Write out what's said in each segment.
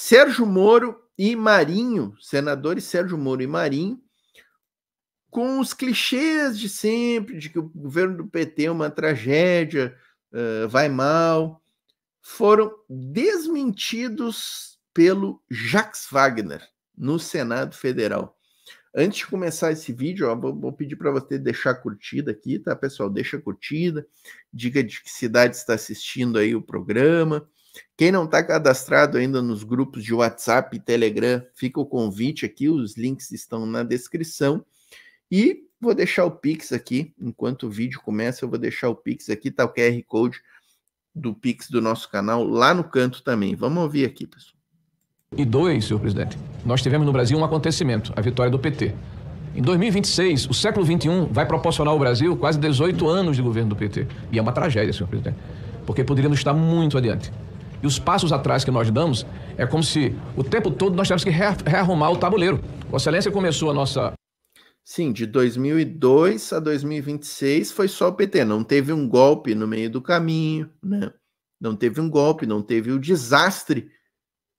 Sérgio Moro e Marinho, senadores Sérgio Moro e Marinho, com os clichês de sempre, de que o governo do PT é uma tragédia, uh, vai mal, foram desmentidos pelo Jax Wagner no Senado Federal. Antes de começar esse vídeo, ó, vou, vou, pedir para você deixar curtida aqui, tá, pessoal? Deixa curtida, diga de que cidade está assistindo aí o programa, quem não está cadastrado ainda nos grupos de WhatsApp e Telegram, fica o convite aqui, os links estão na descrição. E vou deixar o Pix aqui, enquanto o vídeo começa, eu vou deixar o Pix aqui, tá o QR Code do Pix do nosso canal lá no canto também. Vamos ouvir aqui, pessoal. E dois, senhor presidente, nós tivemos no Brasil um acontecimento, a vitória do PT. Em 2026, o século XXI vai proporcionar ao Brasil quase 18 anos de governo do PT. E é uma tragédia, senhor presidente, porque poderíamos estar muito adiante. E os passos atrás que nós damos é como se o tempo todo nós tivéssemos que rearrumar o tabuleiro. Vossa Excelência começou a nossa. Sim, de 2002 a 2026 foi só o PT. Não teve um golpe no meio do caminho, né? Não teve um golpe, não teve o desastre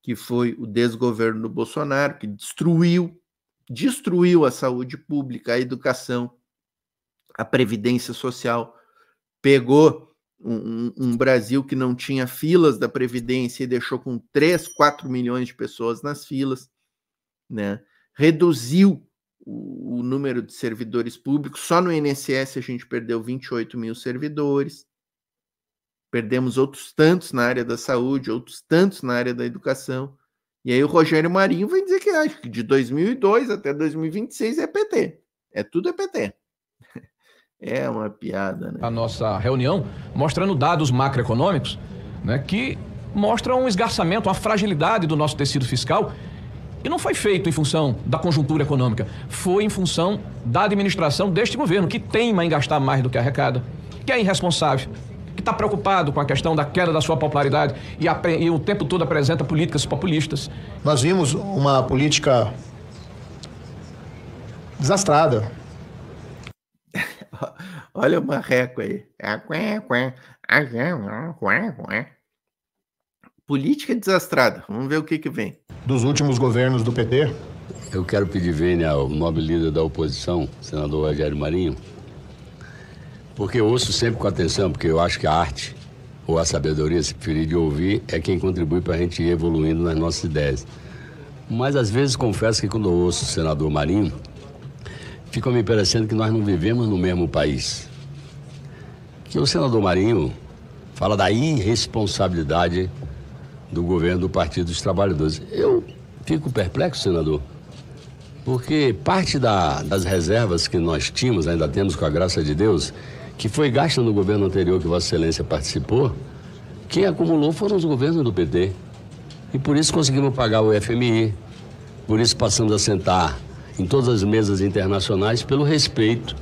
que foi o desgoverno do Bolsonaro, que destruiu, destruiu a saúde pública, a educação, a previdência social, pegou um, um, Brasil que não tinha filas da Previdência e deixou com 3, 4 milhões de pessoas nas filas, né? reduziu o, o número de servidores públicos, só no INSS a gente perdeu 28 mil servidores, perdemos outros tantos na área da saúde, outros tantos na área da educação, e aí o Rogério Marinho vai dizer que acho que de 2002 até 2026 é PT, é tudo é PT. É uma piada, né? A nossa reunião mostrando dados macroeconômicos né, que mostram um esgarçamento, uma fragilidade do nosso tecido fiscal. E não foi feito em função da conjuntura econômica, foi em função da administração deste governo, que teima em gastar mais do que arrecada, que é irresponsável, que está preocupado com a questão da queda da sua popularidade e, a, e o tempo todo apresenta políticas populistas. Nós vimos uma política desastrada Olha o marreco aí. É, Política desastrada. Vamos ver o que, que vem. Dos últimos governos do PT. Eu quero pedir vênia né, ao nobre líder da oposição, senador Rogério Marinho, porque eu ouço sempre com atenção, porque eu acho que a arte ou a sabedoria, se preferir de ouvir, é quem contribui para a gente ir evoluindo nas nossas ideias. Mas às vezes confesso que quando eu ouço o senador Marinho, fica me parecendo que nós não vivemos no mesmo país que o senador Marinho fala da irresponsabilidade do governo do Partido dos Trabalhadores. Eu fico perplexo, senador, porque parte da, das reservas que nós tínhamos, ainda temos com a graça de Deus, que foi gasta no governo anterior que Vossa Excelência participou, quem acumulou foram os governos do PT. E por isso conseguimos pagar o FMI, por isso passamos a sentar em todas as mesas internacionais pelo respeito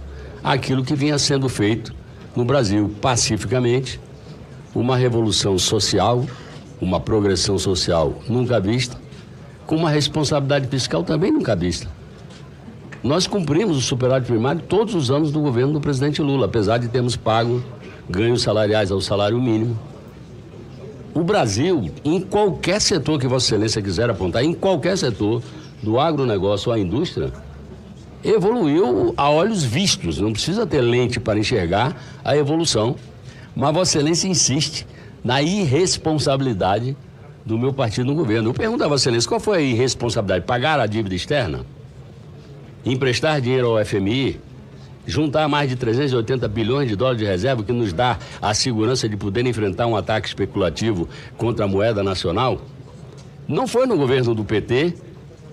àquilo que vinha sendo feito no Brasil, pacificamente, uma revolução social, uma progressão social nunca vista, com uma responsabilidade fiscal também nunca vista. Nós cumprimos o superávit primário todos os anos do governo do presidente Lula, apesar de termos pago ganhos salariais ao salário mínimo. O Brasil, em qualquer setor que Vossa Excelência quiser apontar, em qualquer setor, do agronegócio à indústria, evoluiu a olhos vistos, não precisa ter lente para enxergar a evolução, mas Vossa Excelência insiste na irresponsabilidade do meu partido no governo. Eu pergunto a Vossa Excelência, qual foi a irresponsabilidade? Pagar a dívida externa? Emprestar dinheiro ao FMI? Juntar mais de 380 bilhões de dólares de reserva que nos dá a segurança de poder enfrentar um ataque especulativo contra a moeda nacional? Não foi no governo do PT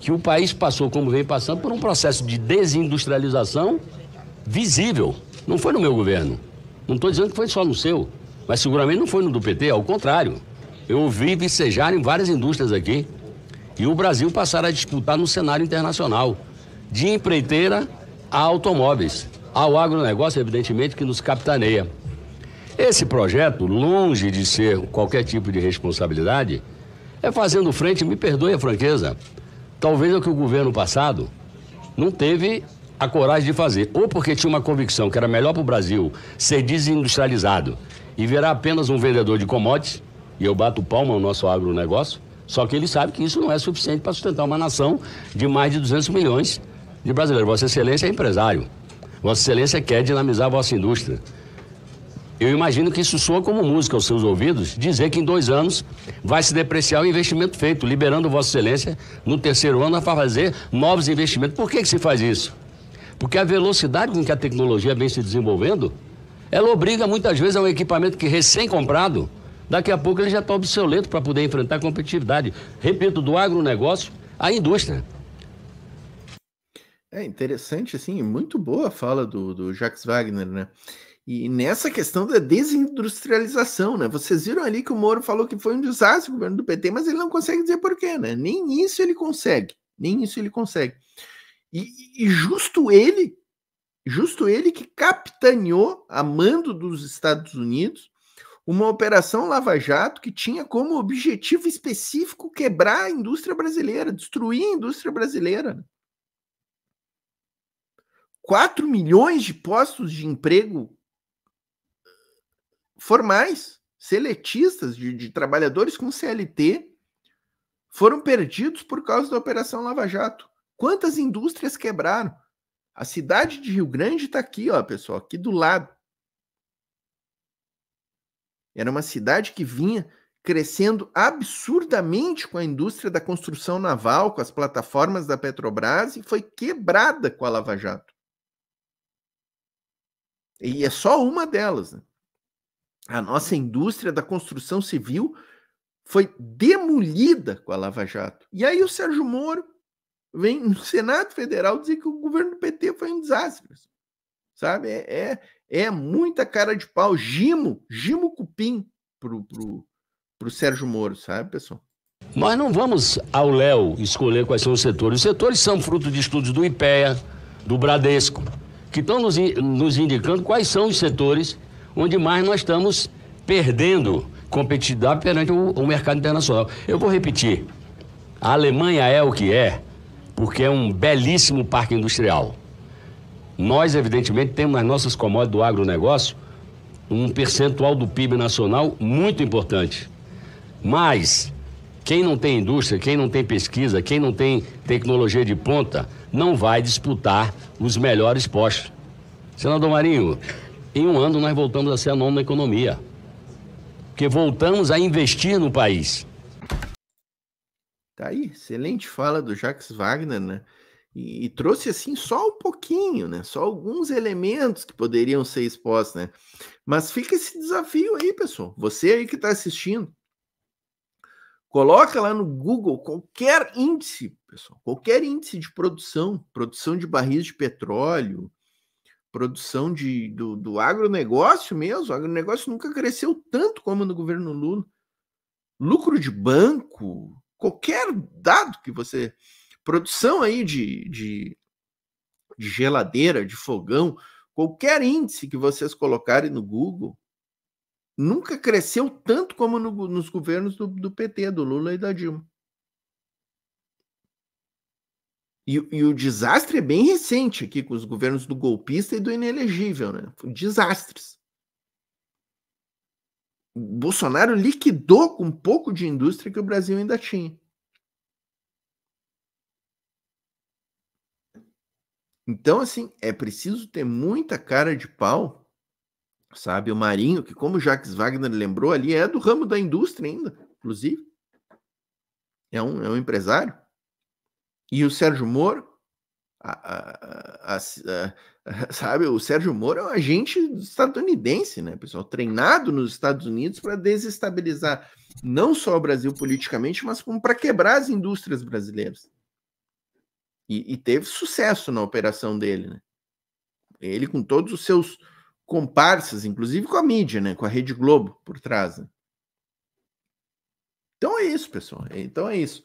que o país passou, como vem passando, por um processo de desindustrialização visível. Não foi no meu governo. Não estou dizendo que foi só no seu, mas seguramente não foi no do PT, ao contrário. Eu ouvi vicejar em várias indústrias aqui. E o Brasil passará a disputar no cenário internacional, de empreiteira a automóveis, ao agronegócio, evidentemente, que nos capitaneia. Esse projeto, longe de ser qualquer tipo de responsabilidade, é fazendo frente, me perdoe a franqueza, Talvez é o que o governo passado não teve a coragem de fazer. Ou porque tinha uma convicção que era melhor para o Brasil ser desindustrializado e virar apenas um vendedor de commodities, e eu bato palma ao nosso agronegócio, só que ele sabe que isso não é suficiente para sustentar uma nação de mais de 200 milhões de brasileiros. Vossa Excelência é empresário. Vossa Excelência quer dinamizar a vossa indústria. Eu imagino que isso soa como música aos seus ouvidos, dizer que em dois anos vai se depreciar o investimento feito, liberando Vossa Excelência no terceiro ano a fazer novos investimentos. Por que, que se faz isso? Porque a velocidade com que a tecnologia vem se desenvolvendo, ela obriga muitas vezes a um equipamento que recém-comprado, daqui a pouco ele já está obsoleto para poder enfrentar a competitividade. Repito, do agronegócio à indústria. É interessante, assim, muito boa a fala do, do Jacques Wagner, né? E nessa questão da desindustrialização, né? Vocês viram ali que o Moro falou que foi um desastre o governo do PT, mas ele não consegue dizer porquê, né? Nem isso ele consegue. Nem isso ele consegue. E, e justo ele, justo ele que capitaneou, a mando dos Estados Unidos, uma operação Lava Jato que tinha como objetivo específico quebrar a indústria brasileira, destruir a indústria brasileira. 4 né? milhões de postos de emprego formais, seletistas, de, de trabalhadores com CLT, foram perdidos por causa da Operação Lava Jato. Quantas indústrias quebraram? A cidade de Rio Grande está aqui, ó, pessoal, aqui do lado. Era uma cidade que vinha crescendo absurdamente com a indústria da construção naval, com as plataformas da Petrobras, e foi quebrada com a Lava Jato. E é só uma delas. Né? a nossa indústria da construção civil foi demolida com a Lava Jato. E aí o Sérgio Moro vem no Senado Federal dizer que o governo do PT foi um desastre. Sabe? É, é, é muita cara de pau. Gimo, Gimo Cupim pro, pro, pro Sérgio Moro, sabe, pessoal? Nós não vamos ao Léo escolher quais são os setores. Os setores são fruto de estudos do IPEA, do Bradesco, que estão nos, nos indicando quais são os setores onde mais nós estamos perdendo competitividade perante o, o mercado internacional. Eu vou repetir: a Alemanha é o que é, porque é um belíssimo parque industrial. Nós, evidentemente, temos nas nossas commodities do agronegócio um percentual do PIB nacional muito importante. Mas quem não tem indústria, quem não tem pesquisa, quem não tem tecnologia de ponta, não vai disputar os melhores postos. Senador Marinho, em um ano nós voltamos a ser a nona economia. Porque voltamos a investir no país. Tá aí, excelente fala do Jacques Wagner, né? E, e, trouxe assim só um pouquinho, né? Só alguns elementos que poderiam ser expostos, né? Mas fica esse desafio aí, pessoal. Você aí que está assistindo, coloca lá no Google qualquer índice, pessoal, qualquer índice de produção, produção de barris de petróleo, produção de, do, do agronegócio mesmo, o agronegócio nunca cresceu tanto como no governo Lula. Lucro de banco, qualquer dado que você. Produção aí de, de, de geladeira, de fogão, qualquer índice que vocês colocarem no Google, nunca cresceu tanto como no, nos governos do, do PT, do Lula e da Dilma. E, e, o desastre é bem recente aqui, com os governos do golpista e do inelegível, né? Desastres. O Bolsonaro liquidou um pouco de indústria que o Brasil ainda tinha. Então, assim, é preciso ter muita cara de pau, sabe? O Marinho, que como o Jacques Wagner lembrou ali, é do ramo da indústria ainda, inclusive. É um, é um empresário. E o Sérgio Moro, a, a, a, sabe, o Sérgio Moro é um agente estadunidense, né, pessoal? Treinado nos Estados Unidos para desestabilizar não só o Brasil politicamente, mas como para quebrar as indústrias brasileiras. E, e, teve sucesso na operação dele, né? Ele com todos os seus comparsas, inclusive com a mídia, né? Com a Rede Globo por trás. Né? Então é isso, pessoal. Então é isso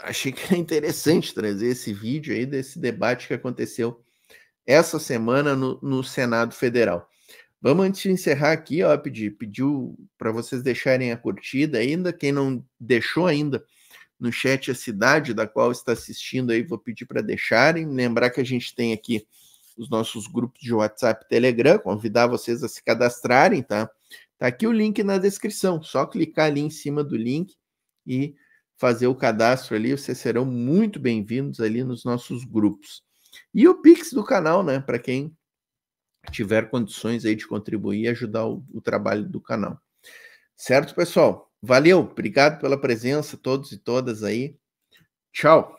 achei que era interessante trazer esse vídeo aí desse debate que aconteceu essa semana no, no Senado Federal. Vamos antes de encerrar aqui, ó, pedir, pediu para vocês deixarem a curtida ainda, quem não deixou ainda no chat a cidade da qual está assistindo aí, vou pedir para deixarem, lembrar que a gente tem aqui os nossos grupos de WhatsApp, Telegram, convidar vocês a se cadastrarem, tá? Tá aqui o link na descrição, só clicar ali em cima do link e fazer o cadastro ali, vocês serão muito bem-vindos ali nos nossos grupos. E o Pix do canal, né, para quem tiver condições aí de contribuir e ajudar o, o trabalho do canal. Certo, pessoal? Valeu, obrigado pela presença, todos e todas aí. Tchau!